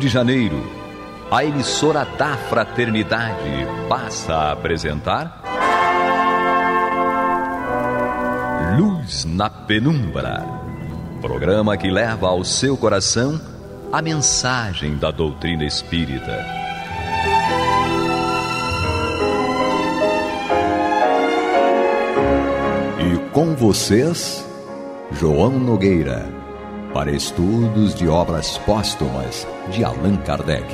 de janeiro, a emissora da Fraternidade passa a apresentar. Luz na Penumbra programa que leva ao seu coração a mensagem da doutrina espírita. E com vocês, João Nogueira para estudos de obras póstumas de Allan Kardec.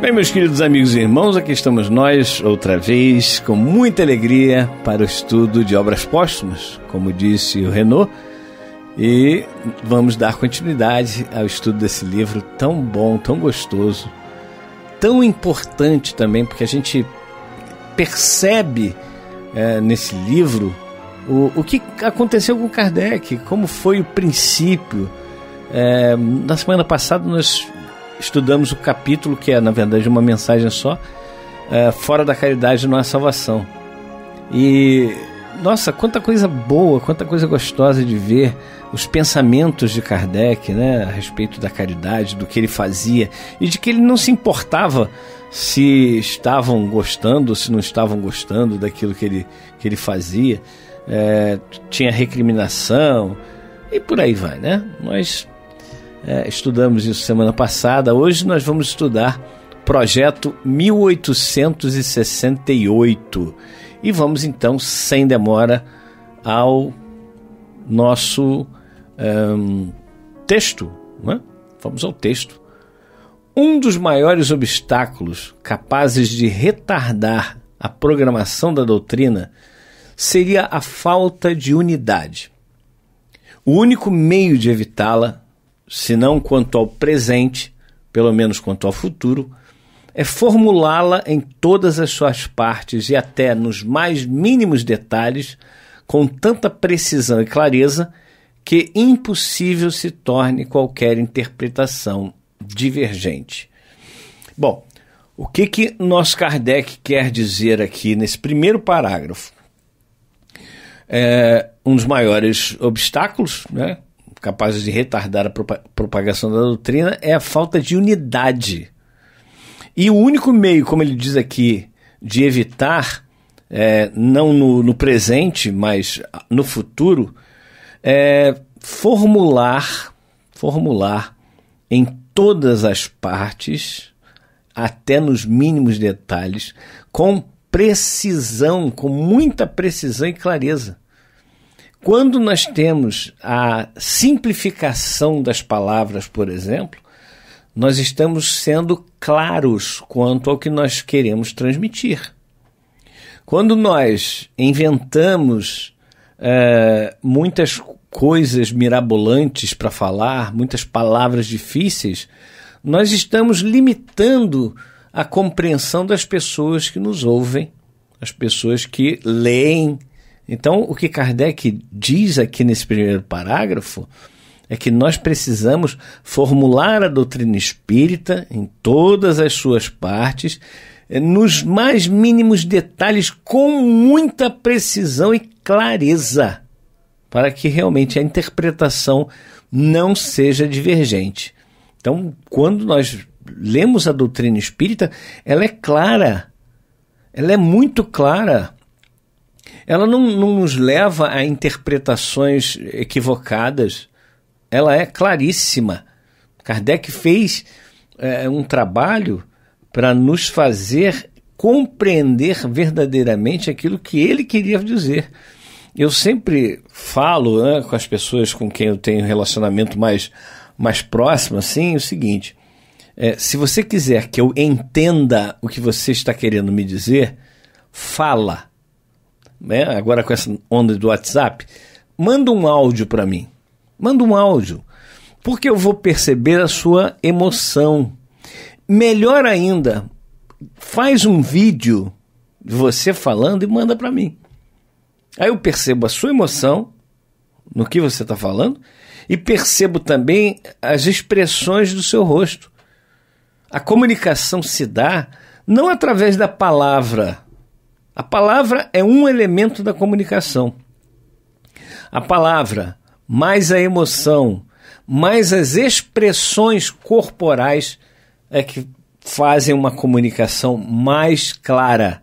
Bem, meus queridos amigos e irmãos, aqui estamos nós outra vez com muita alegria para o estudo de obras póstumas, como disse o Renault, e vamos dar continuidade ao estudo desse livro tão bom, tão gostoso, tão importante também, porque a gente percebe é, nesse livro o, o que aconteceu com Kardec? Como foi o princípio? É, na semana passada nós estudamos o capítulo, que é na verdade uma mensagem só, é, Fora da Caridade Não Há Salvação. E nossa, quanta coisa boa, quanta coisa gostosa de ver os pensamentos de Kardec, né, a respeito da caridade, do que ele fazia e de que ele não se importava se estavam gostando, se não estavam gostando daquilo que ele, que ele fazia é, tinha recriminação e por aí vai, né? Nós é, estudamos isso semana passada. Hoje nós vamos estudar projeto 1868 e vamos então sem demora ao nosso texto, né? Vamos ao texto. Um dos maiores obstáculos capazes de retardar a programação da doutrina seria a falta de unidade. O único meio de evitá-la, se não quanto ao presente, pelo menos quanto ao futuro, é formulá-la em todas as suas partes e até nos mais mínimos detalhes, com tanta precisão e clareza que impossível se torne qualquer interpretação divergente. Bom, o que que nosso Kardec quer dizer aqui nesse primeiro parágrafo? é um dos maiores obstáculos, né, capazes de retardar a propagação da doutrina, é a falta de unidade. E o único meio, como ele diz aqui, de evitar, é, não no, no, presente, mas no futuro, é formular, formular em todas as partes, até nos mínimos detalhes, com precisão, com muita precisão e clareza. Quando nós temos a simplificação das palavras, por exemplo, nós estamos sendo claros quanto ao que nós queremos transmitir. Quando nós inventamos é, muitas coisas mirabolantes para falar, muitas palavras difíceis, nós estamos limitando a compreensão das pessoas que nos ouvem, as pessoas que leem. Então, o que Kardec diz aqui nesse primeiro parágrafo é que nós precisamos formular a doutrina espírita em todas as suas partes, eh, nos mais mínimos detalhes, com muita precisão e clareza, para que realmente a interpretação não seja divergente. Então, quando nós lemos a doutrina espírita, ela é clara. Ela é muito clara. Ela não, não nos leva a interpretações equivocadas. Ela é claríssima. Kardec fez é, um trabalho para nos fazer compreender verdadeiramente aquilo que ele queria dizer. Eu sempre falo né, com as pessoas com quem eu tenho relacionamento mais, mais próximo, assim, o seguinte: é, se você quiser que eu entenda o que você está querendo me dizer, fala. Né? Agora com essa onda do WhatsApp, manda um áudio para mim. Manda um áudio. Porque eu vou perceber a sua emoção. Melhor ainda, faz um vídeo de você falando e manda para mim. Aí eu percebo a sua emoção no que você está falando e percebo também as expressões do seu rosto. A comunicação se dá não através da palavra. A palavra é um elemento da comunicação. A palavra, mais a emoção, mais as expressões corporais é que fazem uma comunicação mais clara,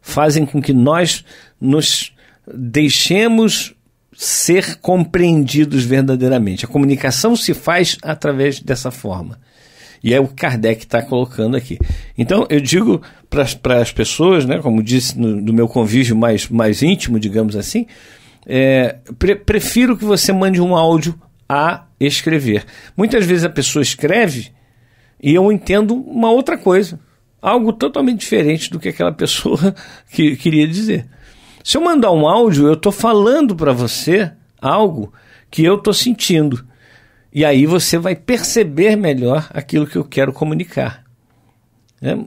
fazem com que nós nos deixemos ser compreendidos verdadeiramente. A comunicação se faz através dessa forma. E é o Kardec que está colocando aqui. Então, eu digo para as pessoas, né, como disse no, no, meu convívio mais, mais íntimo, digamos assim, é, pre prefiro que você mande um áudio a escrever. Muitas vezes a pessoa escreve e eu entendo uma outra coisa, algo totalmente diferente do que aquela pessoa que, queria dizer. Se eu mandar um áudio, eu estou falando para você algo que eu estou sentindo. E aí você vai perceber melhor aquilo que eu quero comunicar. Né?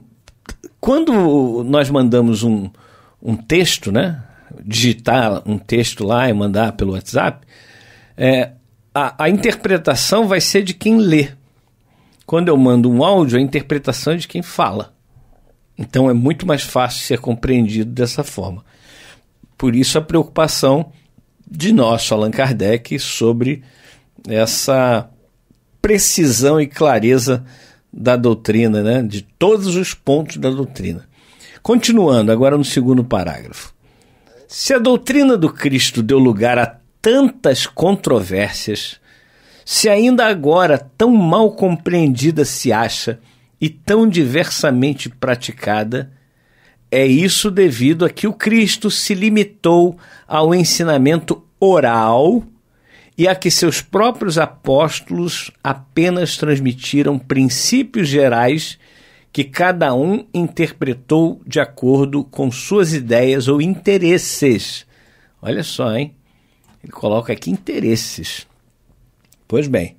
Quando nós mandamos um, um texto, né? digitar um texto lá e mandar pelo WhatsApp, é, a, a interpretação vai ser de quem lê. Quando eu mando um áudio, a interpretação é de quem fala. Então é muito mais fácil ser compreendido dessa forma. Por isso a preocupação de nosso Allan Kardec sobre essa precisão e clareza da doutrina, né? de todos os pontos da doutrina. Continuando, agora no segundo parágrafo. Se a doutrina do Cristo deu lugar a tantas controvérsias, se ainda agora tão mal compreendida se acha e tão diversamente praticada, é isso devido a que o Cristo se limitou ao ensinamento oral e a que seus próprios apóstolos apenas transmitiram princípios gerais que cada um interpretou de acordo com suas ideias ou interesses. Olha só, hein? Ele coloca aqui interesses. Pois bem,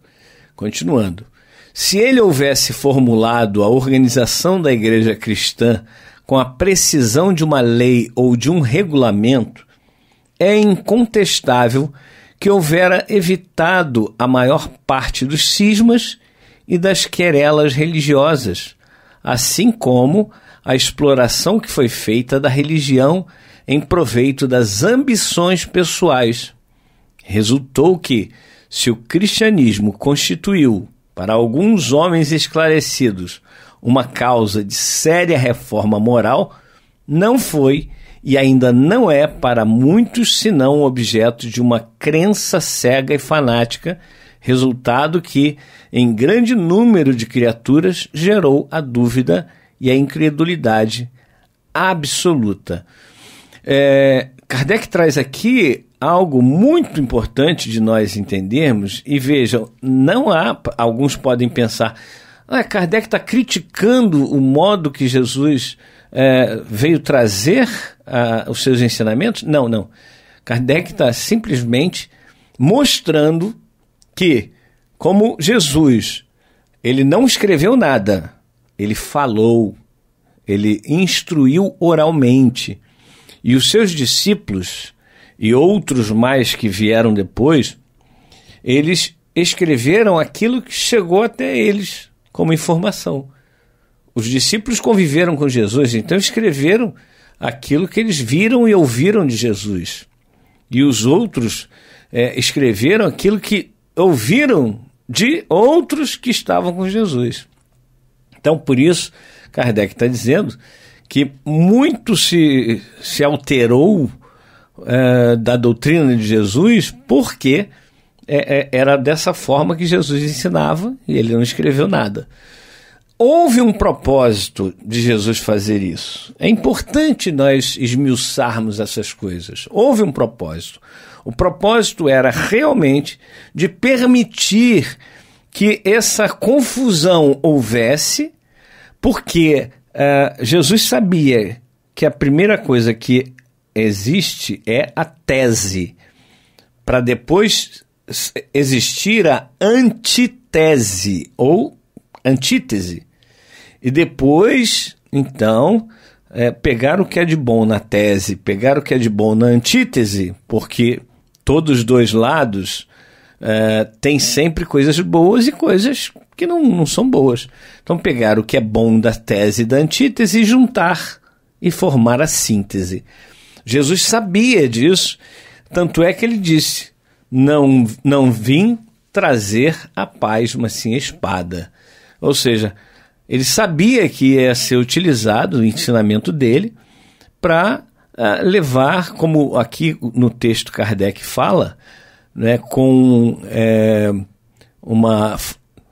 continuando. Se ele houvesse formulado a organização da igreja cristã com a precisão de uma lei ou de um regulamento, é incontestável que houvera evitado a maior parte dos cismas e das querelas religiosas, assim como a exploração que foi feita da religião em proveito das ambições pessoais. Resultou que, se o cristianismo constituiu, para alguns homens esclarecidos, uma causa de séria reforma moral, não foi e ainda não é para muitos senão objeto de uma crença cega e fanática, resultado que, em grande número de criaturas, gerou a dúvida e a incredulidade absoluta. É, Kardec traz aqui algo muito importante de nós entendermos, e vejam, não há, alguns podem pensar, ah, Kardec está criticando o modo que Jesus é, veio trazer a, os seus ensinamentos? Não, não. Kardec está simplesmente mostrando que, como Jesus, ele não escreveu nada, ele falou, ele instruiu oralmente. E os seus discípulos e outros mais que vieram depois, eles escreveram aquilo que chegou até eles como informação. Os discípulos conviveram com Jesus, então escreveram aquilo que eles viram e ouviram de Jesus. E os outros é, escreveram aquilo que ouviram de outros que estavam com Jesus. Então, por isso, Kardec está dizendo que muito se, se alterou é, da doutrina de Jesus porque é, é era dessa forma que Jesus ensinava e ele não escreveu nada. Houve um propósito de Jesus fazer isso. É importante nós esmiuçarmos essas coisas. Houve um propósito. O propósito era realmente de permitir que essa confusão houvesse, porque uh, Jesus sabia que a primeira coisa que existe é a tese, para depois existir a antitese ou antítese e depois, então, é, pegar o que é de bom na tese, pegar o que é de bom na antítese, porque todos os dois lados é, têm sempre coisas boas e coisas que não, não são boas. Então, pegar o que é bom da tese e da antítese e juntar e formar a síntese. Jesus sabia disso, tanto é que ele disse: Não, não vim trazer a paz, mas sim a espada. Ou seja, ele sabia que ia ser utilizado o ensinamento dele para uh, ah, levar, como aqui no texto Kardec fala, né, com é, uma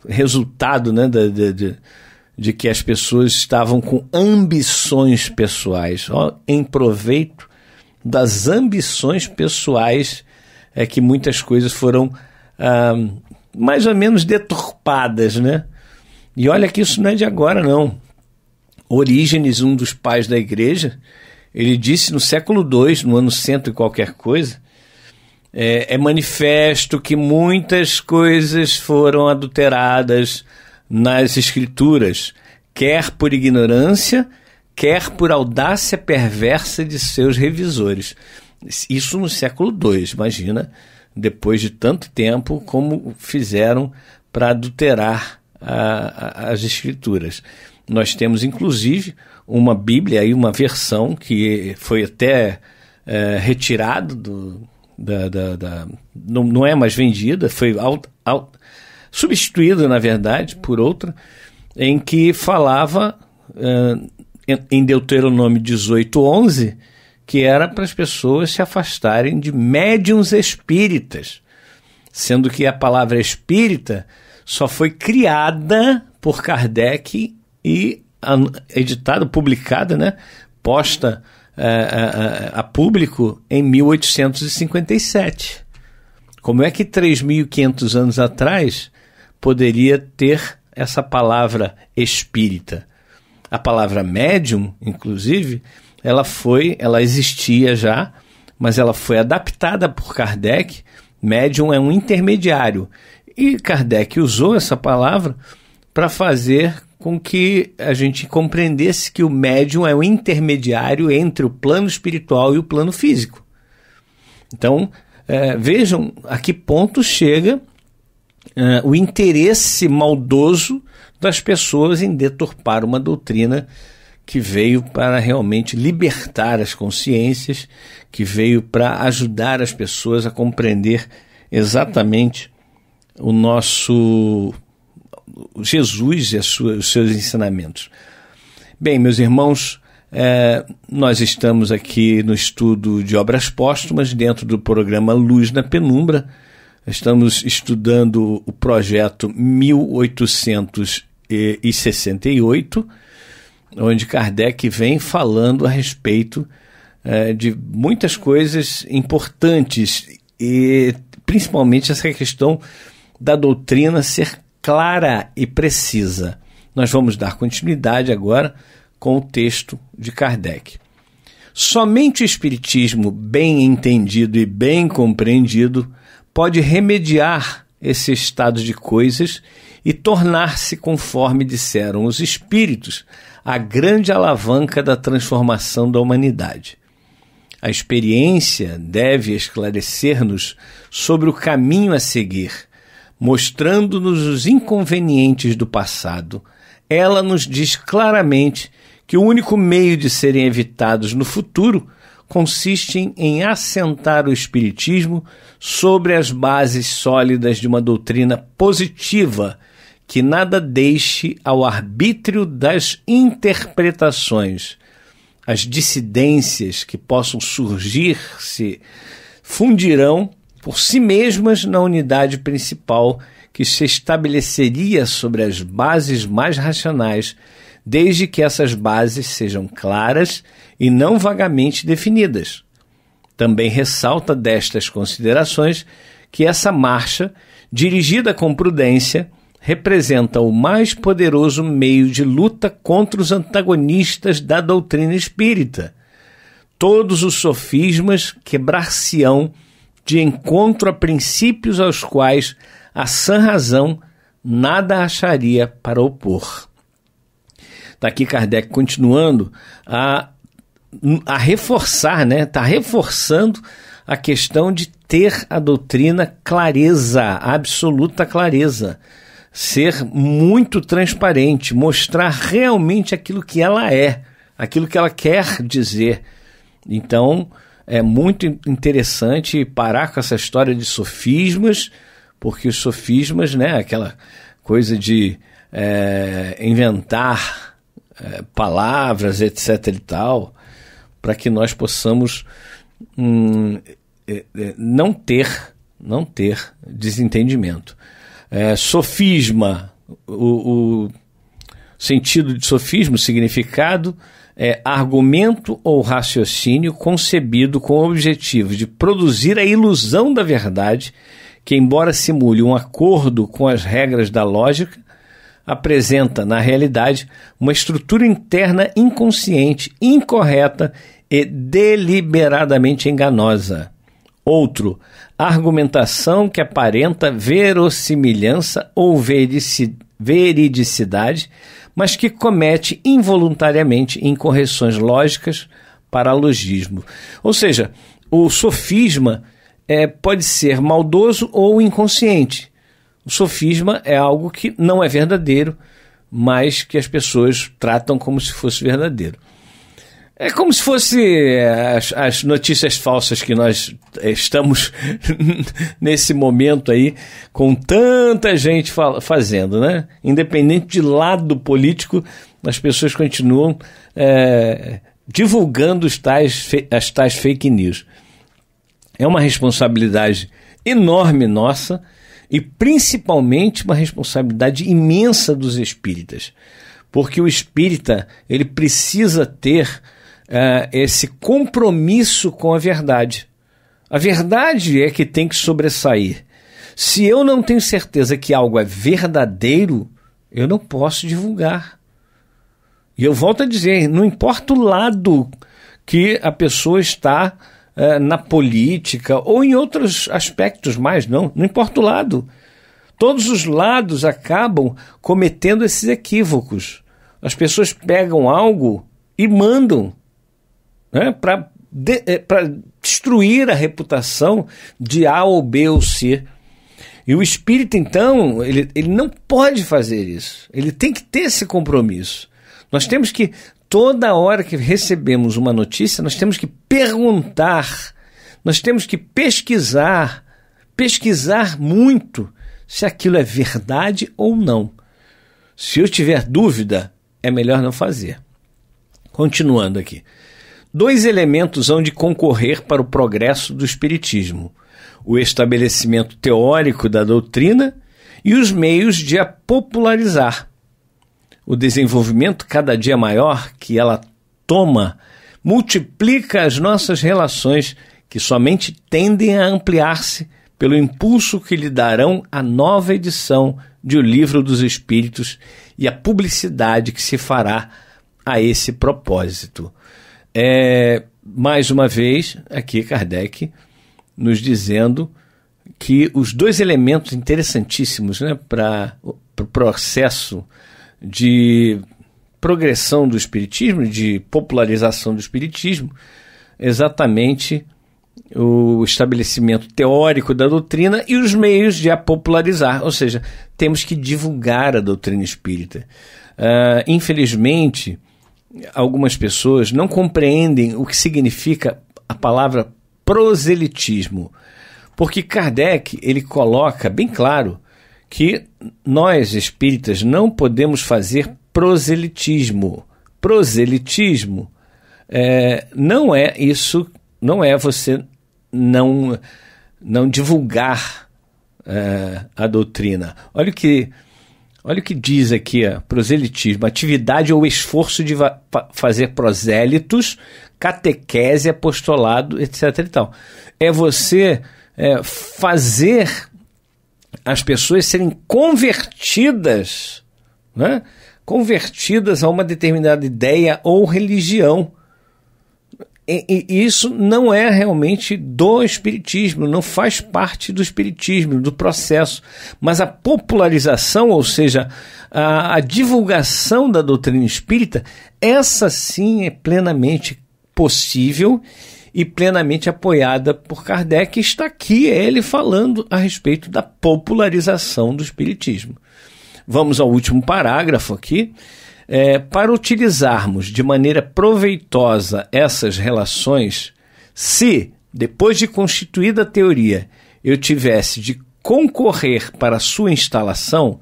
resultado né, de, de, de, de, que as pessoas estavam com ambições pessoais, ó, em proveito das ambições pessoais é que muitas coisas foram ah, mais ou menos deturpadas, né? E olha que isso não é de agora, não. Orígenes, um dos pais da igreja, ele disse no século II, no ano cento e qualquer coisa, é, é manifesto que muitas coisas foram adulteradas nas escrituras, quer por ignorância, quer por audácia perversa de seus revisores. Isso no século II, imagina, depois de tanto tempo, como fizeram para adulterar as Escrituras. Nós temos, inclusive, uma Bíblia e uma versão que foi até é, retirada do. Da, da, da não, não, é mais vendida, foi substituída, na verdade, por outra, em que falava é, em Deuteronômio 18, 11, que era para as pessoas se afastarem de médiums espíritas, sendo que a palavra espírita só foi criada por Kardec e editada, publicada, né, posta a, eh, a, eh, eh, a público em 1857. Como é que 3.500 anos atrás poderia ter essa palavra espírita? A palavra médium, inclusive, ela foi, ela existia já, mas ela foi adaptada por Kardec. Médium é um intermediário. E Kardec usou essa palavra para fazer com que a gente compreendesse que o médium é o intermediário entre o plano espiritual e o plano físico. Então, é, vejam a que ponto chega é, o interesse maldoso das pessoas em deturpar uma doutrina que veio para realmente libertar as consciências, que veio para ajudar as pessoas a compreender exatamente o nosso Jesus e sua, os seus ensinamentos. Bem, meus irmãos, é, nós estamos aqui no estudo de obras póstumas, dentro do programa Luz na Penumbra. Estamos estudando o projeto 1868, onde Kardec vem falando a respeito é, de muitas coisas importantes, e principalmente essa questão da doutrina ser clara e precisa. Nós vamos dar continuidade agora com o texto de Kardec. Somente o Espiritismo, bem entendido e bem compreendido, pode remediar esse estado de coisas e tornar-se, conforme disseram os Espíritos, a grande alavanca da transformação da humanidade. A experiência deve esclarecer-nos sobre o caminho a seguir mostrando-nos os inconvenientes do passado, ela nos diz claramente que o único meio de serem evitados no futuro consiste em assentar o Espiritismo sobre as bases sólidas de uma doutrina positiva que nada deixe ao arbítrio das interpretações. As dissidências que possam surgir se fundirão por si mesmas na unidade principal que se estabeleceria sobre as bases mais racionais, desde que essas bases sejam claras e não vagamente definidas. Também ressalta destas considerações que essa marcha, dirigida com prudência, representa o mais poderoso meio de luta contra os antagonistas da doutrina espírita. Todos os sofismas quebrar-se-ão de encontro a princípios aos quais a sã razão nada acharia para opor. Está aqui Kardec continuando a, a reforçar, né? Está reforçando a questão de ter a doutrina clareza, absoluta clareza, ser muito transparente, mostrar realmente aquilo que ela é, aquilo que ela quer dizer. Então, é muito interessante parar com essa história de sofismas, porque os sofismas, né, aquela coisa de é, inventar é, palavras, etc. e tal, para que nós possamos hum, é, é, não ter, não ter desentendimento. É, sofisma, o, o sentido de sofismo, significado, é, argumento ou raciocínio concebido com o objetivo de produzir a ilusão da verdade, que, embora simule um acordo com as regras da lógica, apresenta, na realidade, uma estrutura interna inconsciente, incorreta e deliberadamente enganosa. Outro, argumentação que aparenta verossimilhança ou veridicidade mas que comete involuntariamente incorreções lógicas para logismo. Ou seja, o sofisma é, pode ser maldoso ou inconsciente. O sofisma é algo que não é verdadeiro, mas que as pessoas tratam como se fosse verdadeiro. É como se fosse eh, as, as, notícias falsas que nós eh, estamos nesse momento aí, com tanta gente fazendo, né? Independente de lado político, as pessoas continuam é, divulgando os tais, as tais fake news. É uma responsabilidade enorme nossa e principalmente uma responsabilidade imensa dos espíritas. Porque o espírita, ele precisa ter uh, esse compromisso com a verdade. A verdade é que tem que sobressair. Se eu não tenho certeza que algo é verdadeiro, eu não posso divulgar. E eu volto a dizer: não importa o lado que a pessoa está é, na política ou em outros aspectos mais, não, não importa o lado. Todos os lados acabam cometendo esses equívocos. As pessoas pegam algo e mandam né, para de, é, destruir a reputação de A ou B ou C. E o espírito, então, ele, ele não pode fazer isso. Ele tem que ter esse compromisso. Nós temos que, toda hora que recebemos uma notícia, nós temos que perguntar, nós temos que pesquisar, pesquisar muito se aquilo é verdade ou não. Se eu tiver dúvida, é melhor não fazer. Continuando aqui. Dois elementos hão de concorrer para o progresso do Espiritismo: o estabelecimento teórico da doutrina e os meios de a popularizar. O desenvolvimento cada dia maior que ela toma multiplica as nossas relações, que somente tendem a ampliar-se pelo impulso que lhe darão a nova edição de O Livro dos Espíritos e a publicidade que se fará a esse propósito. É, mais uma vez, aqui Kardec nos dizendo que os dois elementos interessantíssimos né, para o pro processo de progressão do Espiritismo, de popularização do Espiritismo, exatamente o estabelecimento teórico da doutrina e os meios de a popularizar, ou seja, temos que divulgar a doutrina espírita. Uh, infelizmente, algumas pessoas não compreendem o que significa a palavra proselitismo. Porque Kardec, ele coloca bem claro que nós espíritas não podemos fazer proselitismo. Proselitismo é, não é isso, não é você não, não divulgar é, a doutrina. Olha o que Olha o que diz aqui, ó, proselitismo, atividade ou esforço de fazer prosélitos, catequese, apostolado, etc. E tal. É você é, fazer as pessoas serem convertidas, né? convertidas a uma determinada ideia ou religião e, e isso não é realmente do espiritismo, não faz parte do espiritismo, do processo, mas a popularização, ou seja, a, a divulgação da doutrina espírita, essa sim é plenamente possível e plenamente apoiada por Kardec, está aqui é ele falando a respeito da popularização do espiritismo. Vamos ao último parágrafo aqui é, para utilizarmos de maneira proveitosa essas relações, se, depois de constituída a teoria, eu tivesse de concorrer para sua instalação,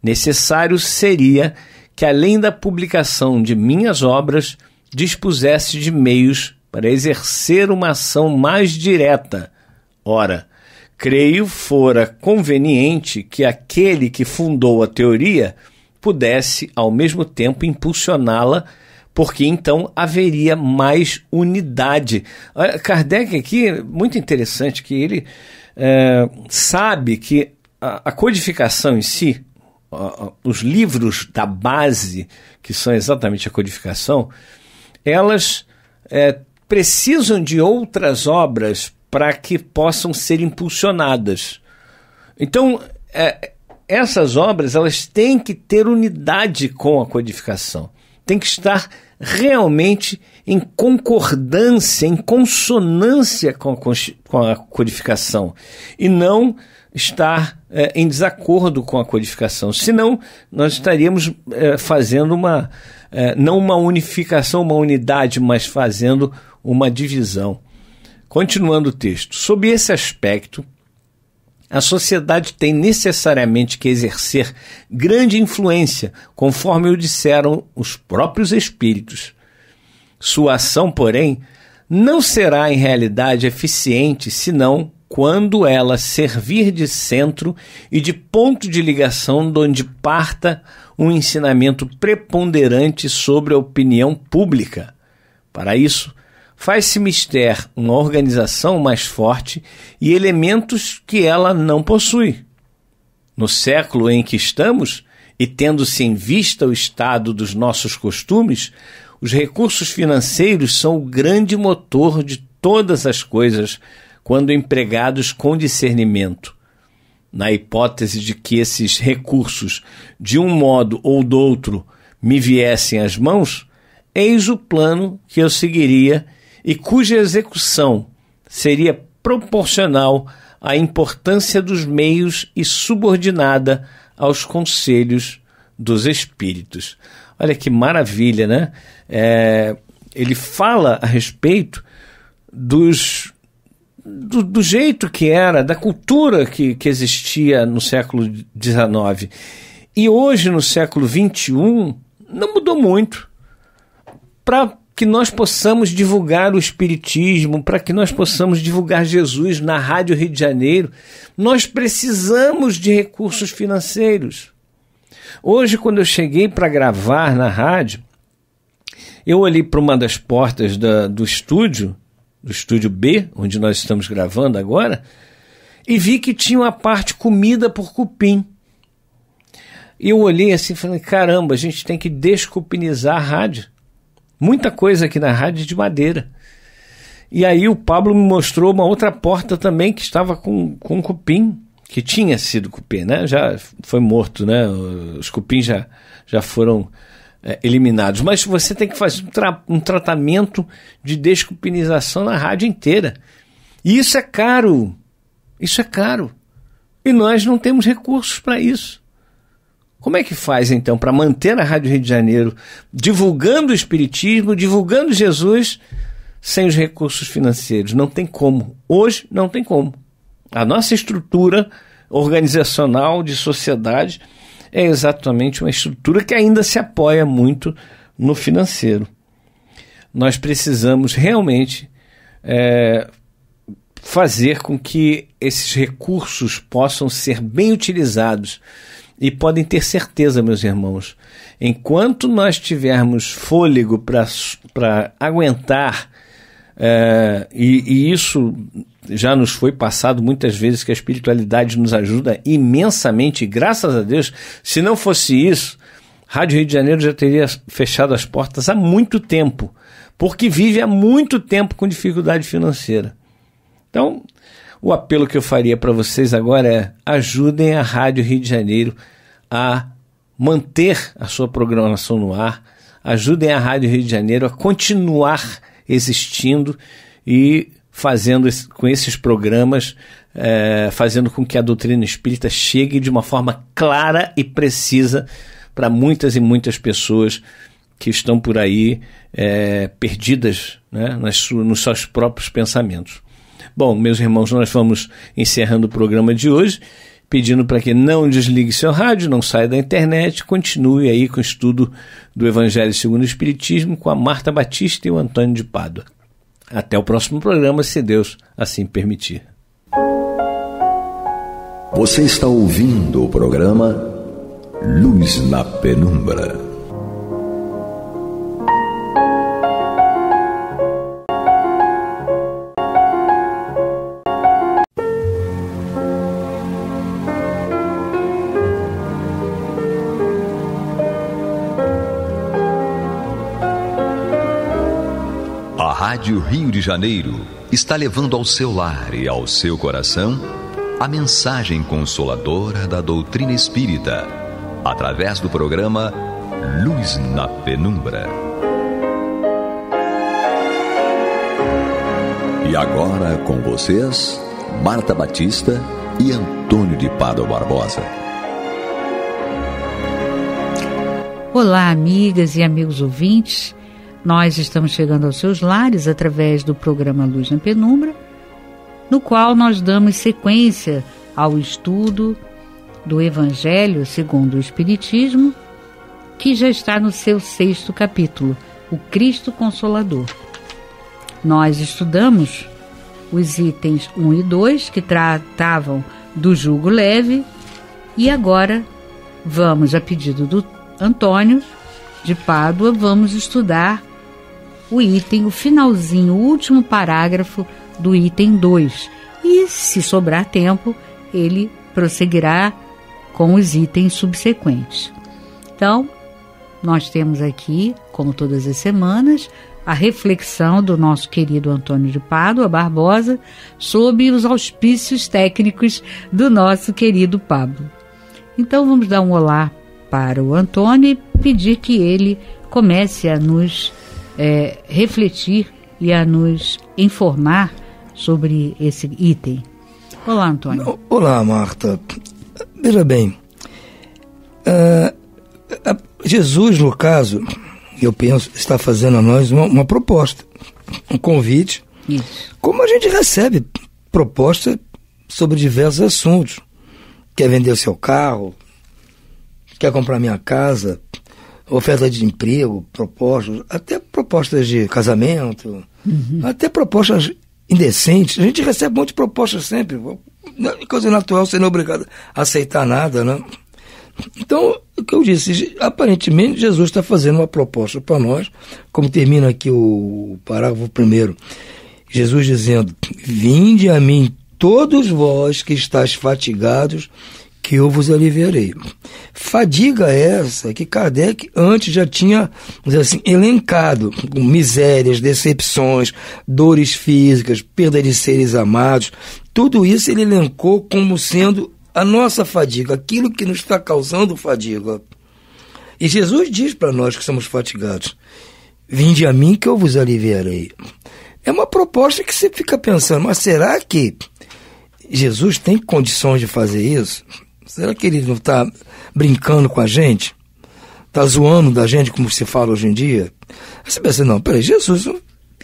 necessário seria que, além da publicação de minhas obras, dispusesse de meios para exercer uma ação mais direta. Ora, creio fora conveniente que aquele que fundou a teoria pudesse, ao mesmo tempo, impulsioná-la, porque então haveria mais unidade. Kardec aqui, muito interessante, que ele é, sabe que a, a, codificação em si, a, a, os livros da base, que são exatamente a codificação, elas é, precisam de outras obras para que possam ser impulsionadas. Então, é, essas obras elas têm que ter unidade com a codificação, tem que estar realmente em concordância, em consonância com a, com a codificação e não estar é, em desacordo com a codificação. Senão, nós estaríamos é, fazendo uma, é, não uma unificação, uma unidade, mas fazendo uma divisão. Continuando o texto, sob esse aspecto, a sociedade tem necessariamente que exercer grande influência, conforme o disseram os próprios espíritos. Sua ação, porém, não será em realidade eficiente senão quando ela servir de centro e de ponto de ligação de onde parta um ensinamento preponderante sobre a opinião pública. Para isso, faz-se mister uma organização mais forte e elementos que ela não possui. No século em que estamos, e tendo-se em vista o estado dos nossos costumes, os recursos financeiros são o grande motor de todas as coisas quando empregados com discernimento. Na hipótese de que esses recursos, de um modo ou do outro, me viessem às mãos, eis o plano que eu seguiria e cuja execução seria proporcional à importância dos meios e subordinada aos conselhos dos espíritos. Olha que maravilha, né? É, ele fala a respeito dos, do, do, jeito que era, da cultura que, que existia no século XIX. E hoje, no século XXI, não mudou muito. Para que nós possamos divulgar o Espiritismo, para que nós possamos divulgar Jesus na Rádio Rio de Janeiro, nós precisamos de recursos financeiros. Hoje, quando eu cheguei para gravar na rádio, eu olhei para uma das portas da, do estúdio, do estúdio B, onde nós estamos gravando agora, e vi que tinha uma parte comida por cupim. E eu olhei assim e falei: caramba, a gente tem que descupinizar a rádio Muita coisa aqui na rádio de madeira. E aí o Pablo me mostrou uma outra porta também que estava com, com cupim, que tinha sido cupim, né? Já foi morto, né? Os cupins já, já foram é, eliminados. Mas você tem que fazer um, tra um tratamento de descupinização na rádio inteira. E isso é caro. Isso é caro. E nós não temos recursos para isso. Como é que faz então para manter a Rádio Rio de Janeiro divulgando o Espiritismo, divulgando Jesus, sem os recursos financeiros? Não tem como. Hoje não tem como. A nossa estrutura organizacional de sociedade é exatamente uma estrutura que ainda se apoia muito no financeiro. Nós precisamos realmente é, fazer com que esses recursos possam ser bem utilizados e podem ter certeza, meus irmãos, enquanto nós tivermos fôlego para aguentar, é, e, e isso já nos foi passado muitas vezes que a espiritualidade nos ajuda imensamente, graças a Deus. Se não fosse isso, Rádio Rio de Janeiro já teria fechado as portas há muito tempo, porque vive há muito tempo com dificuldade financeira. Então, o apelo que eu faria para vocês agora é ajudem a Rádio Rio de Janeiro a manter a sua programação no ar, ajudem a Rádio Rio de Janeiro a continuar existindo e fazendo com esses programas, é, fazendo com que a doutrina espírita chegue de uma forma clara e precisa para muitas e muitas pessoas que estão por aí é, perdidas né, nas, nos seus próprios pensamentos. Bom, meus irmãos, nós vamos encerrando o programa de hoje, pedindo para que não desligue seu rádio, não saia da internet, continue aí com o estudo do Evangelho segundo o Espiritismo com a Marta Batista e o Antônio de Pádua. Até o próximo programa, se Deus assim permitir. Você está ouvindo o programa Luz na Penumbra. Rádio Rio de Janeiro está levando ao seu lar e ao seu coração a mensagem consoladora da doutrina espírita, através do programa Luz na Penumbra. E agora com vocês, Marta Batista e Antônio de Pado Barbosa. Olá, amigas e amigos ouvintes. Nós estamos chegando aos seus lares através do programa Luz na Penumbra, no qual nós damos sequência ao estudo do Evangelho segundo o Espiritismo, que já está no seu sexto capítulo, o Cristo Consolador. Nós estudamos os itens 1 e 2, que tratavam do jugo leve, e agora vamos, a pedido do Antônio de Pádua, vamos estudar o item, o finalzinho, o último parágrafo do item 2. E, se sobrar tempo, ele prosseguirá com os itens subsequentes. Então, nós temos aqui, como todas as semanas, a reflexão do nosso querido Antônio de Pádua Barbosa sobre os auspícios técnicos do nosso querido Pablo. Então vamos dar um olá para o Antônio e pedir que ele comece a nos é, refletir e a nos informar sobre esse item. Olá, Antônio. Olá, Marta. Veja bem, uh, Jesus, no caso, eu penso, está fazendo a nós uma, uma proposta, um convite. Isso. Como a gente recebe proposta sobre diversos assuntos. Quer vender o seu carro, quer comprar minha casa, oferta de emprego, propostas, até propostas de casamento, uhum. até propostas indecentes. A gente recebe um monte de propostas sempre. Coisa natural, é obrigado a aceitar nada, né? Então, o que eu disse, aparentemente Jesus está fazendo uma proposta para nós, como termina aqui o parágrafo primeiro. Jesus dizendo: Vinde a mim todos vós que estáis fatigados que eu vos aliviarei. Fadiga é essa que Kardec antes já tinha assim, elencado misérias, decepções, dores físicas, perda de seres amados. Tudo isso ele elencou como sendo a nossa fadiga, aquilo que nos está causando fadiga. E Jesus diz para nós que somos fatigados: Vinde a mim que eu vos aliviarei. É uma proposta que você fica pensando, mas será que Jesus tem condições de fazer isso? Será que ele está brincando com a gente? Está zoando da gente, como se fala hoje em dia? Aí você pensa, não, peraí, Jesus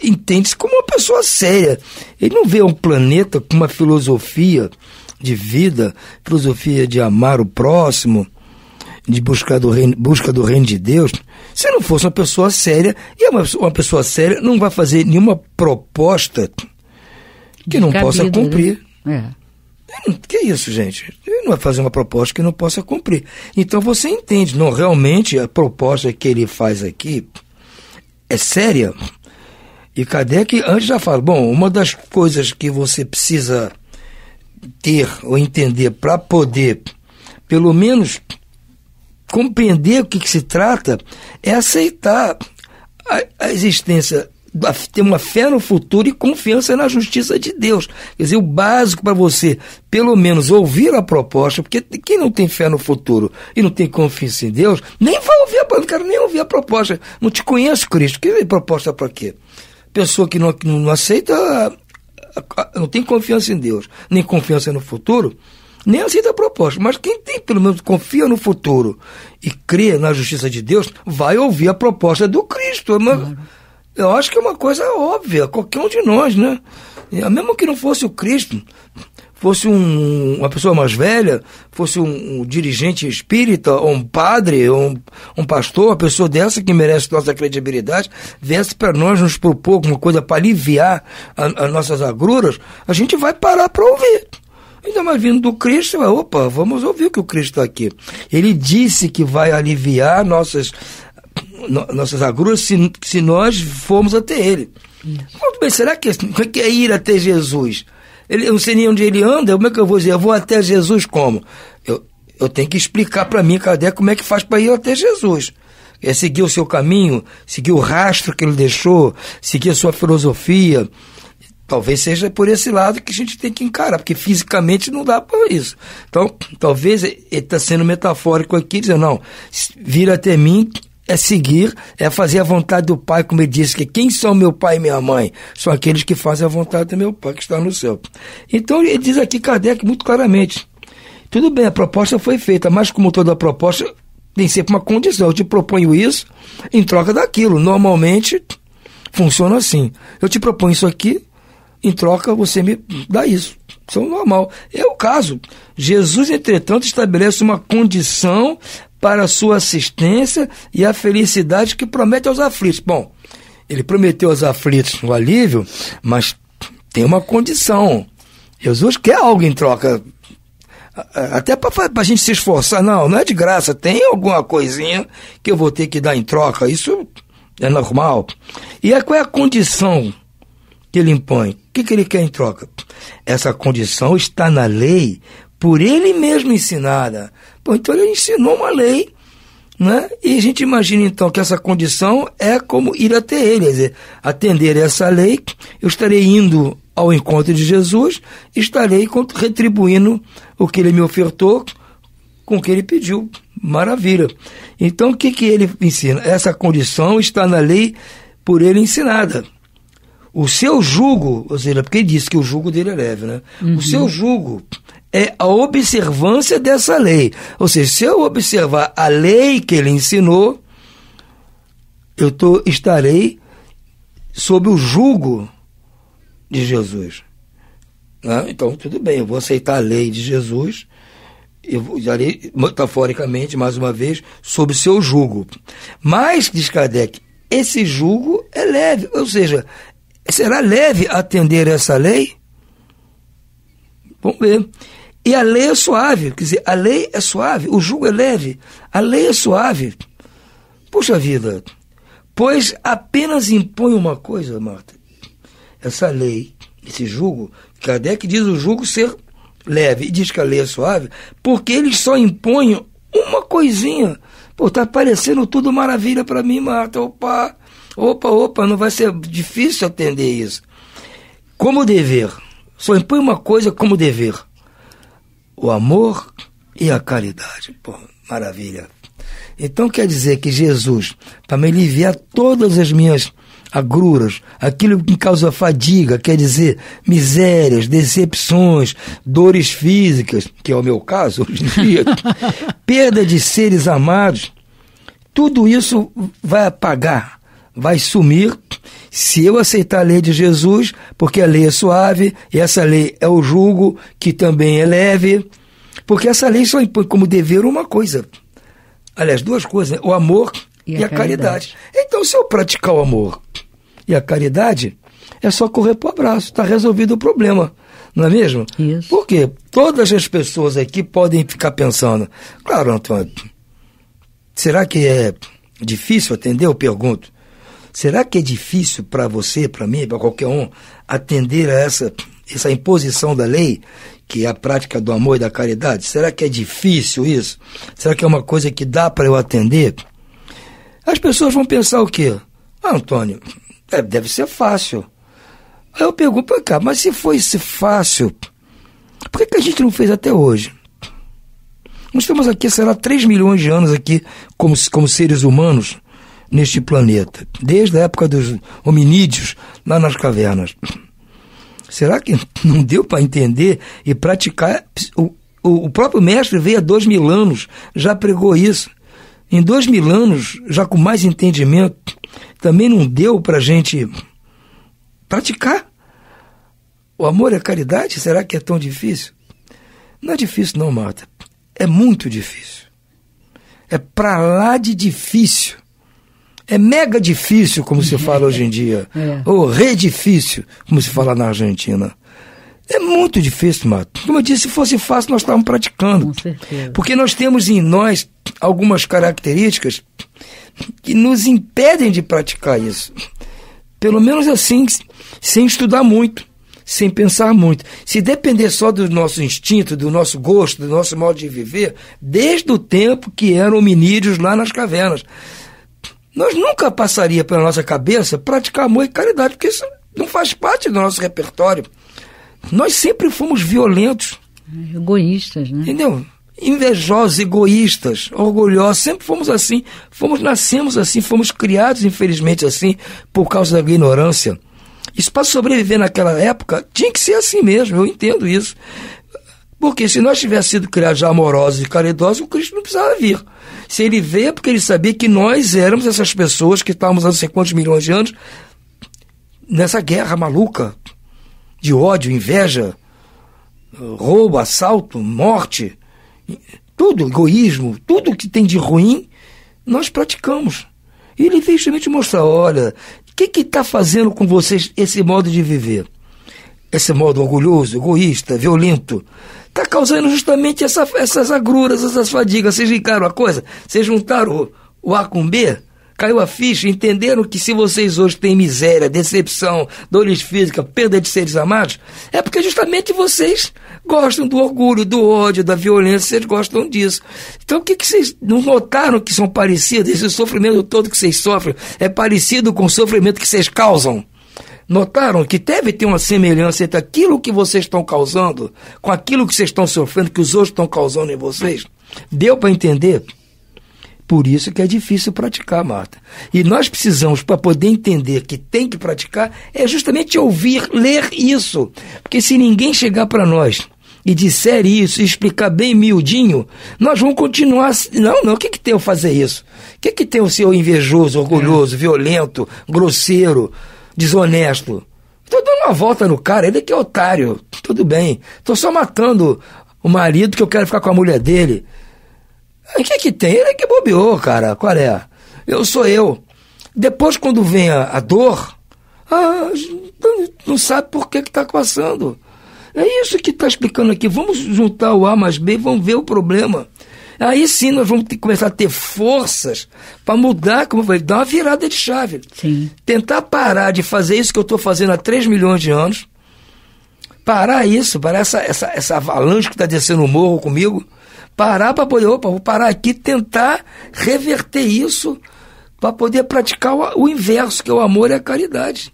entende-se como uma pessoa séria. Ele não vê um planeta com uma filosofia de vida, filosofia de amar o próximo, de buscar do reino, busca do reino de Deus. Se não fosse uma pessoa séria, e é uma, uma pessoa séria não vai fazer nenhuma proposta que não Cabido, possa né? cumprir. Né? É. Que isso, gente? Ele não vai fazer uma proposta que não possa cumprir. Então você entende, não, realmente a proposta que ele faz aqui é séria. E Kardec antes já fala, bom, uma das coisas que você precisa ter ou entender para poder, pelo menos, compreender o que, que se trata é aceitar a, a existência ter uma fé no futuro e confiança na justiça de Deus. Quer dizer, o básico para você, pelo menos, ouvir a proposta, porque quem não tem fé no futuro e não tem confiança em Deus, nem vai ouvir a não quero nem ouvir a proposta. Não te conheço, Cristo. Que proposta para quê? Pessoa que não, que não aceita, não tem confiança em Deus, nem confiança no futuro, nem aceita a proposta. Mas quem tem, pelo menos, confia no futuro e crê na justiça de Deus, vai ouvir a proposta do Cristo. É Mas, claro eu acho que é uma coisa óbvia, qualquer um de nós, né? Ah, mesmo que não fosse o Cristo, fosse um, uma pessoa mais velha, fosse um, um, dirigente espírita, ou um padre, ou um, um pastor, uma pessoa dessa que merece nossa credibilidade, viesse para nós nos propor alguma coisa para aliviar as nossas agruras, a gente vai parar para ouvir. Ainda mais vindo do Cristo, opa, vamos ouvir o que o Cristo está aqui. Ele disse que vai aliviar nossas no, nossas agruras se, se nós formos até ele. Muito bem, será que, é que é ir até Jesus? Ele, eu não sei nem onde ele anda, como é que eu vou dizer? Eu vou até Jesus como? Eu, eu tenho que explicar para mim, cadê como é que faz para ir até Jesus. É seguir o seu caminho, seguir o rastro que ele deixou, seguir a sua filosofia. Talvez seja por esse lado que a gente tem que encarar, porque fisicamente não dá para isso. Então, talvez ele está sendo metafórico aqui, dizendo, não, vir até mim é seguir, é fazer a vontade do Pai, como ele disse, que quem são meu pai e minha mãe? São aqueles que fazem a vontade do meu Pai, que está no céu. Então ele diz aqui, Kardec, muito claramente. Tudo bem, a proposta foi feita, mas como toda proposta, tem sempre uma condição. Eu te proponho isso em troca daquilo. Normalmente funciona assim. Eu te proponho isso aqui, em troca você me dá isso. Isso é normal. É o caso. Jesus, entretanto, estabelece uma condição para sua assistência e a felicidade que promete aos aflitos. Bom, ele prometeu aos aflitos o alívio, mas tem uma condição. Jesus quer algo em troca. Até para a gente se esforçar, não, não é de graça, tem alguma coisinha que eu vou ter que dar em troca, isso é normal. E é, qual é a condição que ele impõe? O que, que ele quer em troca? Essa condição está na lei, por ele mesmo ensinada. Bom, então ele ensinou uma lei, né? E a gente imagina então que essa condição é como ir até ele, quer dizer, atender essa lei, eu estarei indo ao encontro de Jesus, estarei retribuindo o que ele me ofertou com o que ele pediu. Maravilha. Então o que, que ele ensina? Essa condição está na lei por ele ensinada. O seu jugo, ou seja, porque ele disse que o jugo dele é leve, né? Uhum. O seu jugo é a observância dessa lei. Ou seja, se eu observar a lei que ele ensinou, eu tô, estarei sob o jugo de Jesus. Né? Então, tudo bem, eu vou aceitar a lei de Jesus, eu vou, metaforicamente, mais uma vez, sob seu jugo. Mas, diz Kardec, esse jugo é leve, ou seja, Será leve atender essa lei? Vamos ver. E a lei é suave, quer dizer, a lei é suave, o jugo é leve, a lei é suave. Puxa vida, pois apenas impõe uma coisa, Marta. Essa lei, esse jugo, Kardec diz o jugo ser leve e diz que a lei é suave, porque eles só impõem uma coisinha. Pô, tá parecendo tudo maravilha para mim, Marta. Opa, Opa, opa, não vai ser difícil atender isso. Como dever. Só impõe uma coisa como dever: o amor e a caridade. Pô, maravilha. Então quer dizer que Jesus, para me aliviar todas as minhas agruras, aquilo que causa fadiga, quer dizer misérias, decepções, dores físicas, que é o meu caso hoje em dia, perda de seres amados, tudo isso vai apagar vai sumir se eu aceitar a lei de Jesus, porque a lei é suave, e essa lei é o jugo, que também é leve, porque essa lei só impõe como dever uma coisa. Aliás, duas coisas, né? o amor e, e a, a caridade. caridade. Então, se eu praticar o amor e a caridade, é só correr para o abraço, está resolvido o problema. Não é mesmo? Isso. Porque todas as pessoas aqui podem ficar pensando, claro, Antônio, será que é difícil atender? Eu pergunto. Será que é difícil para você, para mim, para qualquer um, atender a essa, essa imposição da lei, que é a prática do amor e da caridade? Será que é difícil isso? Será que é uma coisa que dá para eu atender? As pessoas vão pensar o quê? Ah, Antônio, é, deve ser fácil. Aí eu pergunto, pra cá, mas se fosse fácil, por que, que a gente não fez até hoje? Nós estamos aqui, será, 3 milhões de anos aqui como, como seres humanos, neste planeta, desde a época dos hominídeos lá nas cavernas. Será que não deu para entender e praticar? O, o, próprio mestre veio há dois mil anos, já pregou isso. Em dois mil anos, já com mais entendimento, também não deu para a gente praticar. O amor e a caridade, será que é tão difícil? Não é difícil, não, Marta. É muito difícil. É para lá de difícil é mega difícil, como se fala hoje em dia. É. Ou re difícil, como se fala na Argentina. É muito difícil, Mato. Como eu disse, se fosse fácil, nós estávamos praticando. Com Porque nós temos em nós algumas características que nos impedem de praticar isso. Pelo menos assim, sem estudar muito, sem pensar muito. Se depender só do nosso instinto, do nosso gosto, do nosso modo de viver, desde o tempo que eram hominídeos lá nas cavernas. Nós nunca passaria pela nossa cabeça praticar amor e caridade, porque isso não faz parte do nosso repertório. Nós sempre fomos violentos. Egoístas, né? Entendeu? Invejosos, egoístas, orgulhosos, sempre fomos assim. Fomos, nascemos assim, fomos criados, infelizmente, assim, por causa da ignorância. Isso para sobreviver naquela época tinha que ser assim mesmo, eu entendo isso. Porque se nós tivéssemos sido criados amorosos e caridosos, o Cristo não precisava vir. Se ele veio é porque ele sabia que nós éramos essas pessoas que estávamos há não sei quantos milhões de anos nessa guerra maluca de ódio, inveja, roubo, assalto, morte, tudo, egoísmo, tudo que tem de ruim, nós praticamos. E ele veio justamente mostrar, olha, o que está fazendo com vocês esse modo de viver? esse modo orgulhoso, egoísta, violento, está causando justamente essa, essas agruras, essas fadigas. Vocês ligaram a coisa? Vocês juntaram o, o A com B? Caiu a ficha, entenderam que se vocês hoje têm miséria, decepção, dores físicas, perda de seres amados, é porque justamente vocês gostam do orgulho, do ódio, da violência, vocês gostam disso. Então o que, que vocês não notaram que são parecidos? Esse sofrimento todo que vocês sofrem é parecido com o sofrimento que vocês causam? Notaram que deve ter uma semelhança entre aquilo que vocês estão causando com aquilo que vocês estão sofrendo, que os outros estão causando em vocês? Deu para entender? Por isso que é difícil praticar, Marta. E nós precisamos, para poder entender que tem que praticar, é justamente ouvir, ler isso. Porque se ninguém chegar para nós e disser isso, e explicar bem miudinho, nós vamos continuar. Não, não, o que, que tem eu fazer isso? O que, que tem o ser invejoso, orgulhoso, é. violento, grosseiro? desonesto. estou dando uma volta no cara, ele é que é otário. Tudo bem. estou só matando o marido que eu quero ficar com a mulher dele. O que é que tem? Ele é que bobeou, cara. Qual é? Eu sou eu. Depois, quando vem a, a dor, ah, não sabe por que está coçando. É isso que está explicando aqui. Vamos juntar o A mais B, vamos ver o problema. Aí sim nós vamos ter começar a ter forças para mudar, como eu falei, dar uma virada de chave. Sim. Tentar parar de fazer isso que eu estou fazendo há 3 milhões de anos. Parar isso, parar essa, essa, essa avalanche que está descendo o morro comigo. Parar para poder, opa, vou parar aqui tentar reverter isso para poder praticar o, o inverso, que é o amor e a caridade.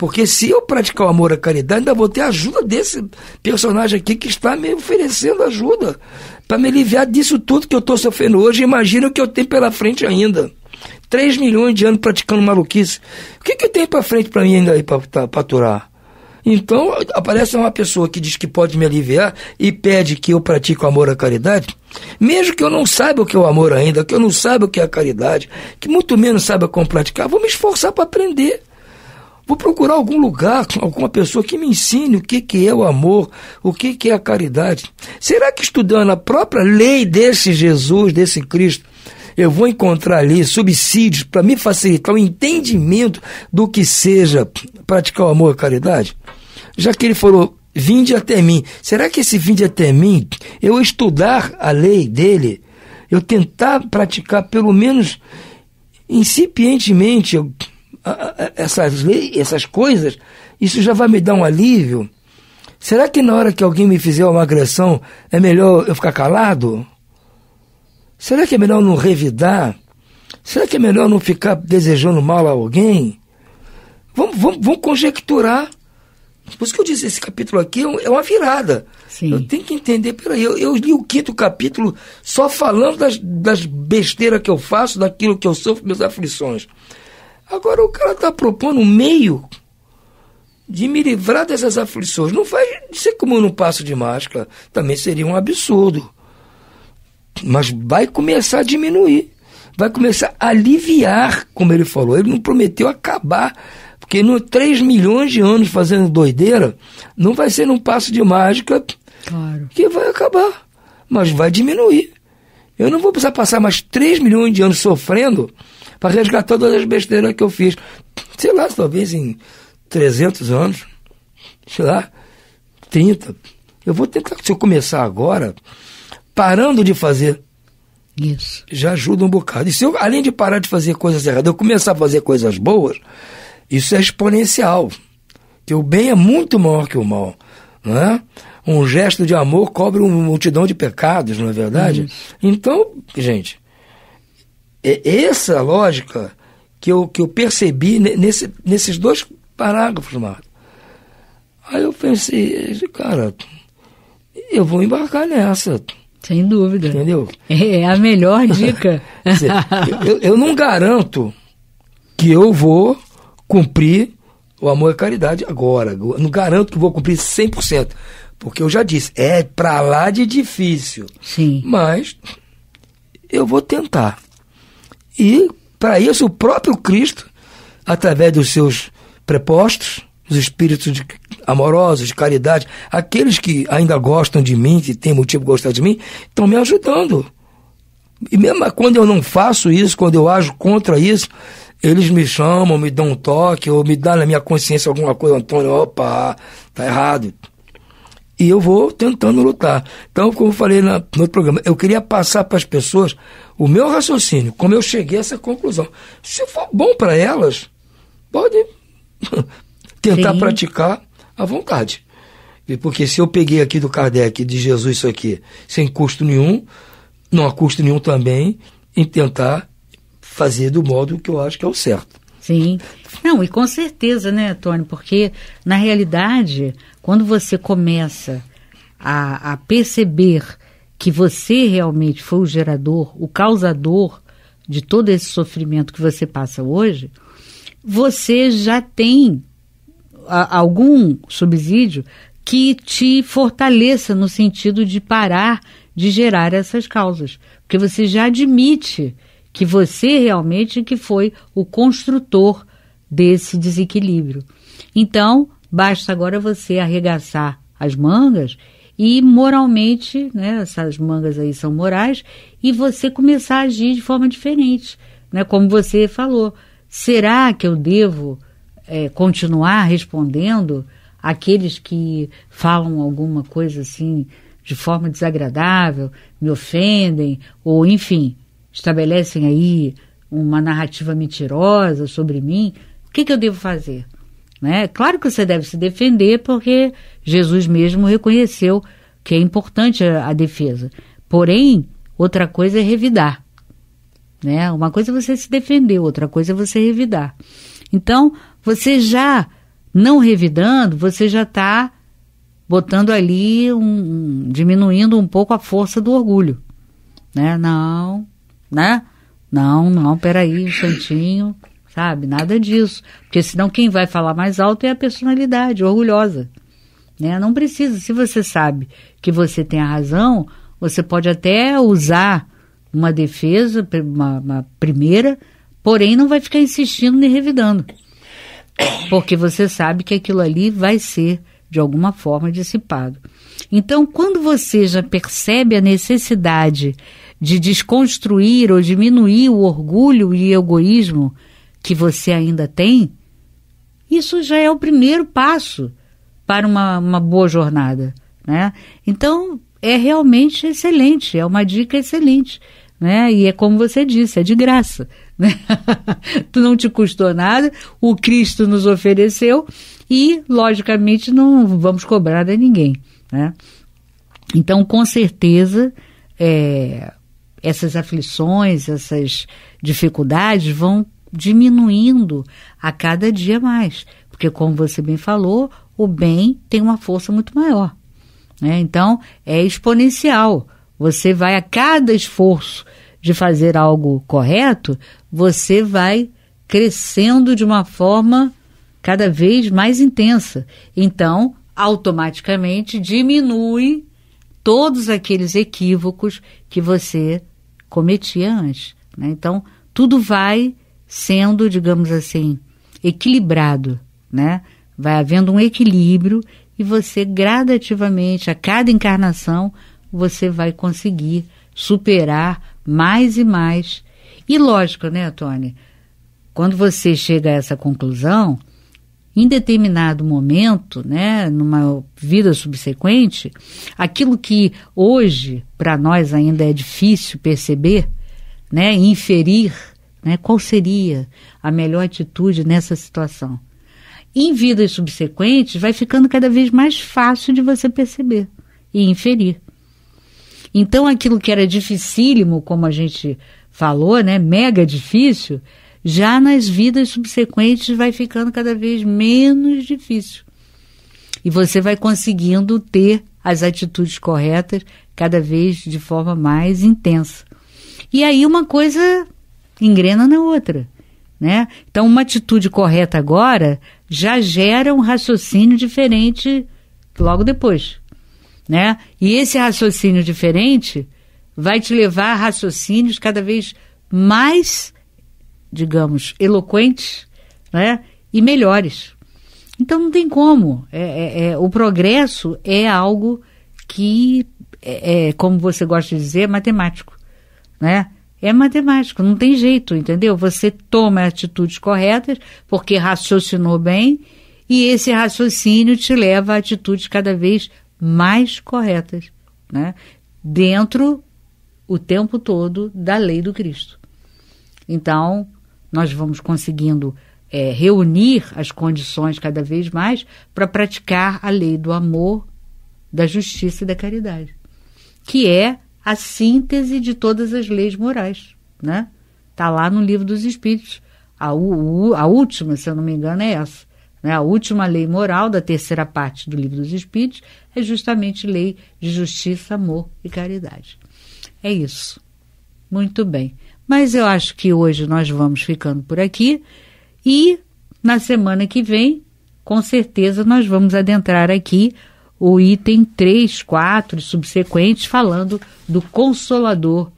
Porque se eu praticar o amor à caridade, ainda vou ter a ajuda desse personagem aqui que está me oferecendo ajuda. Para me aliviar disso tudo que eu estou sofrendo hoje. Imagina o que eu tenho pela frente ainda. 3 milhões de anos praticando maluquice. O que, que tem para frente para mim ainda aí para aturar? Então, aparece uma pessoa que diz que pode me aliviar e pede que eu pratique o amor à caridade, mesmo que eu não saiba o que é o amor ainda, que eu não saiba o que é a caridade, que muito menos saiba como praticar, vou me esforçar para aprender. Vou procurar algum lugar, alguma pessoa que me ensine o que, que é o amor, o que, que é a caridade. Será que estudando a própria lei desse Jesus, desse Cristo, eu vou encontrar ali subsídios para me facilitar o entendimento do que seja praticar o amor e a caridade? Já que ele falou, vinde até mim. Será que esse vinde até mim, eu estudar a lei dele, eu tentar praticar pelo menos incipientemente essas, leis, essas coisas, isso já vai me dar um alívio? Será que na hora que alguém me fizer uma agressão é melhor eu ficar calado? Será que é melhor não revidar? Será que é melhor não ficar desejando mal a alguém? Vamos, vamos, vamos conjecturar. Por isso que eu disse, esse capítulo aqui é, é uma virada. Sim. Eu tenho que entender, peraí, eu, eu li o quinto capítulo só falando das, das besteiras que eu faço, daquilo que eu sofro, minhas aflições. Agora o cara está propondo um meio de me livrar dessas aflições. Não faz ser como eu não passo de máscara. Também seria um absurdo. Mas vai começar a diminuir. Vai começar a aliviar, como ele falou. Ele não prometeu acabar. Porque no 3 milhões de anos fazendo doideira, não vai ser num passo de mágica claro. que vai acabar. Mas vai diminuir. Eu não vou precisar passar mais 3 milhões de anos sofrendo para resgatar todas as besteiras que eu fiz. Sei lá, talvez em 300 anos, sei lá, 30. Eu vou tentar, se eu começar agora, parando de fazer isso. Já ajuda um bocado. E se eu, além de parar de fazer coisas erradas, eu começar a fazer coisas boas, isso é exponencial. Porque o bem é muito maior que o mal. Não é? um gesto de amor cobre uma multidão de pecados, não é verdade? Uhum. Então, gente, é essa lógica que eu, que eu percebi nesse, nesses dois parágrafos, Marco. Aí eu pensei, cara, eu vou embarcar nessa. Sem dúvida. Entendeu? É, é a melhor dica. eu, eu não garanto que eu vou cumprir o amor e a caridade agora. Eu não garanto que vou cumprir 100%. Porque eu já disse, é para lá de difícil. Sim. Mas eu vou tentar. E para isso o próprio Cristo, através dos seus prepostos, os espíritos de, amorosos, de caridade, aqueles que ainda gostam de mim, que têm motivo de gostar de mim, estão me ajudando. E mesmo quando eu não faço isso, quando eu ajo contra isso, eles me chamam, me dão um toque, ou me dão na minha consciência alguma coisa, Antônio, opa, tá errado. E eu vou tentando lutar. Então, como eu falei na, no outro programa, eu queria passar para as pessoas o meu raciocínio, como eu cheguei a essa conclusão. Se for bom para elas, podem tentar Sim. praticar à vontade. E porque se eu peguei aqui do Kardec, de Jesus, isso aqui, sem custo nenhum, não há custo nenhum também em tentar fazer do modo que eu acho que é o certo. Sim. Não, e com certeza, né, Tony? Porque, na realidade, quando você começa a, a perceber que você realmente foi o gerador, o causador de todo esse sofrimento que você passa hoje, você já tem a, algum subsídio que te fortaleça no sentido de parar de gerar essas causas. Porque você já admite que você realmente que foi o construtor desse desequilíbrio. Então, basta agora você arregaçar as mangas e moralmente, né, essas mangas aí são morais, e você começar a agir de forma diferente, né, como você falou. Será que eu devo é, continuar respondendo aqueles que falam alguma coisa assim de forma desagradável, me ofendem, ou enfim, estabelecem aí uma narrativa mentirosa sobre mim, o que, que eu devo fazer? Né? Claro que você deve se defender, porque Jesus mesmo reconheceu que é importante a, defesa. Porém, outra coisa é revidar. Né? Uma coisa é você se defender, outra coisa é você revidar. Então, você já não revidando, você já está botando ali um, um, diminuindo um pouco a força do orgulho, né? Não, né? Não, não, peraí, o santinho, sabe? Nada disso. Porque senão quem vai falar mais alto é a personalidade orgulhosa. Né? Não precisa. Se você sabe que você tem a razão, você pode até usar uma defesa, uma, uma primeira, porém não vai ficar insistindo nem revidando. Porque você sabe que aquilo ali vai ser, de alguma forma, dissipado. Então, quando você já percebe a necessidade de desconstruir ou diminuir o orgulho e egoísmo que você ainda tem, isso já é o primeiro passo para uma, uma boa jornada, né? Então, é realmente excelente, é uma dica excelente, né? E é como você disse, é de graça, né? tu não te custou nada, o Cristo nos ofereceu e, logicamente, não vamos cobrar de ninguém, né? Então, com certeza, é, essas aflições, essas dificuldades vão diminuindo a cada dia mais. Porque, como você bem falou, o bem tem uma força muito maior. Né? Então, é exponencial. Você vai, a cada esforço de fazer algo correto, você vai crescendo de uma forma cada vez mais intensa. Então, automaticamente diminui todos aqueles equívocos que você antes, Né? Então, tudo vai sendo, digamos assim, equilibrado, né? Vai havendo um equilíbrio e você gradativamente, a cada encarnação, você vai conseguir superar mais e mais. E lógico, né, Tony? Quando você chega a essa conclusão, em determinado momento, né, numa vida subsequente, aquilo que hoje para nós ainda é difícil perceber, né, inferir, né, qual seria a melhor atitude nessa situação. Em vidas subsequentes, vai ficando cada vez mais fácil de você perceber e inferir. Então, aquilo que era dificílimo, como a gente falou, né, mega difícil, já nas vidas subsequentes vai ficando cada vez menos difícil. E você vai conseguindo ter as atitudes corretas cada vez de forma mais intensa. E aí uma coisa engrena na outra, né? Então uma atitude correta agora já gera um raciocínio diferente logo depois, né? E esse raciocínio diferente vai te levar a raciocínios cada vez mais digamos, eloquentes né? e melhores. Então não tem como. É, é, é, o progresso é algo que, é, é, como você gosta de dizer, é matemático. Né? É matemático, não tem jeito, entendeu? Você toma atitudes corretas porque raciocinou bem e esse raciocínio te leva a atitudes cada vez mais corretas, né? Dentro o tempo todo da lei do Cristo. Então, nós vamos conseguindo é, reunir as condições cada vez mais para praticar a lei do amor, da justiça e da caridade, que é a síntese de todas as leis morais, né? Tá lá no livro dos Espíritos. A, u, a última, se eu não me engano, é essa. Né? A última lei moral da terceira parte do livro dos Espíritos é justamente lei de justiça, amor e caridade. É isso. Muito bem. Mas eu acho que hoje nós vamos ficando por aqui e na semana que vem, com certeza, nós vamos adentrar aqui o item 3, 4 subsequentes, falando do Consolador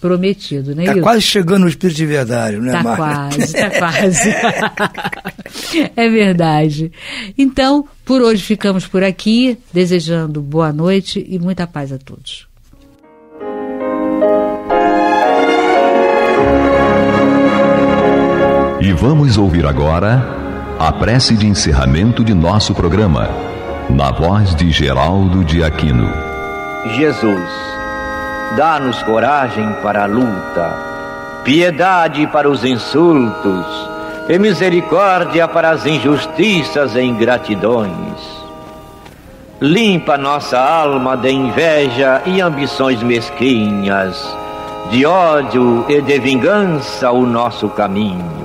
prometido, né? Está quase chegando o espírito de verdade, né, Tá Marta? quase, está quase. é verdade. Então, por hoje ficamos por aqui, desejando boa noite e muita paz a todos. E vamos ouvir agora a prece de encerramento de nosso programa, na voz de Geraldo de Aquino. Jesus, dá-nos coragem para a luta, piedade para os insultos e misericórdia para as injustiças e ingratidões. Limpa nossa alma de inveja e ambições mesquinhas, de ódio e de vingança o nosso caminho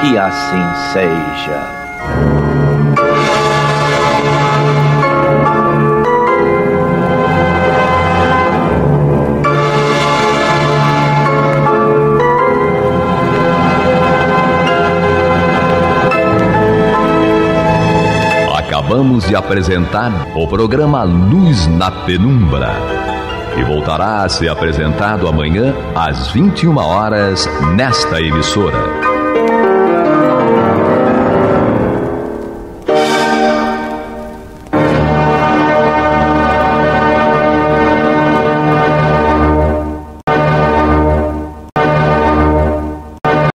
Que assim seja. acabamos de apresentar o programa Luz na Penumbra, que voltará a ser apresentado amanhã às 21 horas nesta emissora.